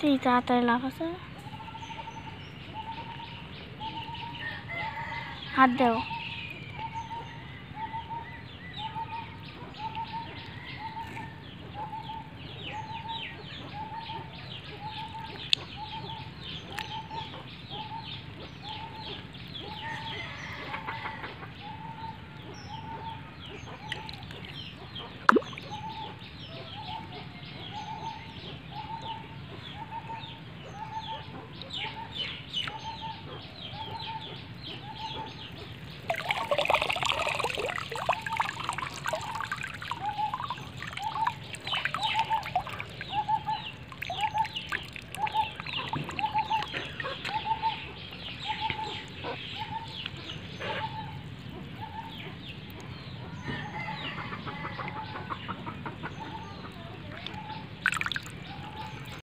সেই তাড়াতাড়ি লাভ আছে হাত দেও